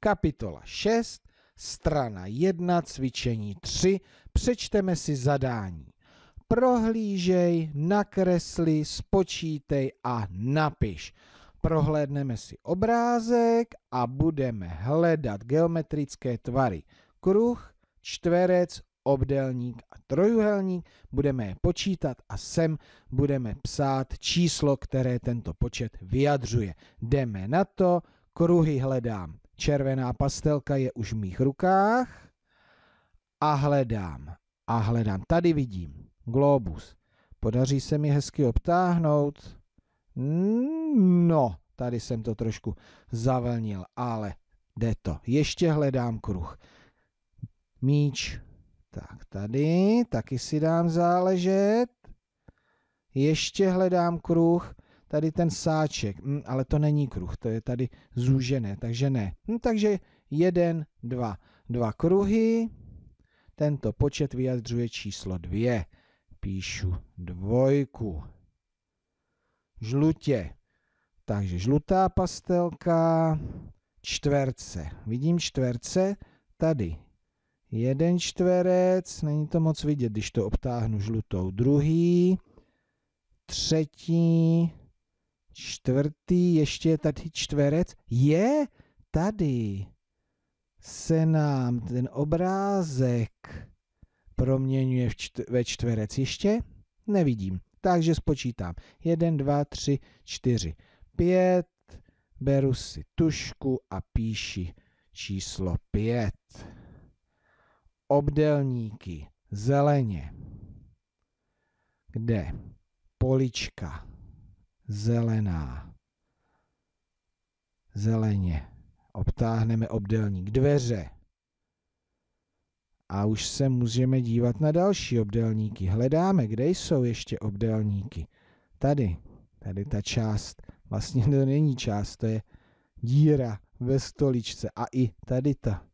kapitola 6, strana 1, cvičení 3, přečteme si zadání. Prohlížej, nakresli, spočítej a napiš. Prohlédneme si obrázek a budeme hledat geometrické tvary. Kruh, čtverec, obdélník a trojuhelník, budeme je počítat a sem budeme psát číslo, které tento počet vyjadřuje. Jdeme na to, kruhy hledám Červená pastelka je už v mých rukách a hledám. A hledám. Tady vidím. Globus. Podaří se mi hezky obtáhnout? No, tady jsem to trošku zavlnil, ale jde to. Ještě hledám kruh. Míč. Tak tady taky si dám záležet. Ještě hledám kruh tady ten sáček, hm, ale to není kruh, to je tady zúžené, takže ne. Hm, takže jeden, dva, dva kruhy, tento počet vyjadřuje číslo dvě. Píšu dvojku. Žlutě. Takže žlutá pastelka, čtverce. Vidím čtverce tady. Jeden čtverec, není to moc vidět, když to obtáhnu žlutou. Druhý, třetí, čtvrtý, ještě je tady čtverec, je tady se nám ten obrázek proměňuje čt- ve čtverec. Ještě nevidím. Takže spočítám. 1, 2, 3, 4, 5. Beru si tušku a píši číslo 5. Obdelníky zeleně. Kde? Polička zelená. Zeleně. Obtáhneme obdelník dveře. A už se můžeme dívat na další obdelníky. Hledáme, kde jsou ještě obdelníky. Tady, tady ta část. Vlastně to není část, to je díra ve stoličce. A i tady ta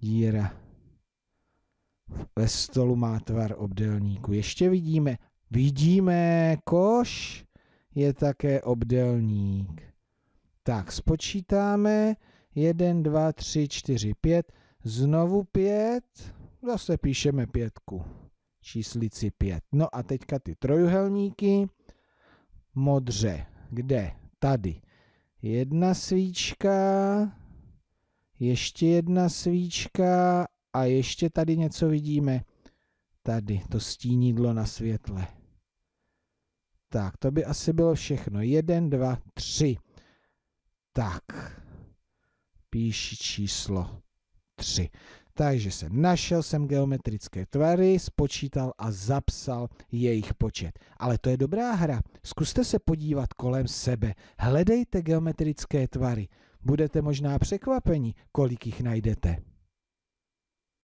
díra ve stolu má tvar obdelníku. Ještě vidíme, vidíme koš je také obdelník. Tak, spočítáme 1, 2, 3, 4, 5, znovu 5, zase píšeme pětku, číslici 5. No a teďka ty trojuhelníky, modře, kde? Tady. Jedna svíčka, ještě jedna svíčka a ještě tady něco vidíme. Tady to stínidlo na světle. Tak, to by asi bylo všechno. Jeden, dva, tři. Tak, píši číslo tři. Takže jsem našel jsem geometrické tvary, spočítal a zapsal jejich počet. Ale to je dobrá hra. Zkuste se podívat kolem sebe. Hledejte geometrické tvary. Budete možná překvapeni, kolik jich najdete.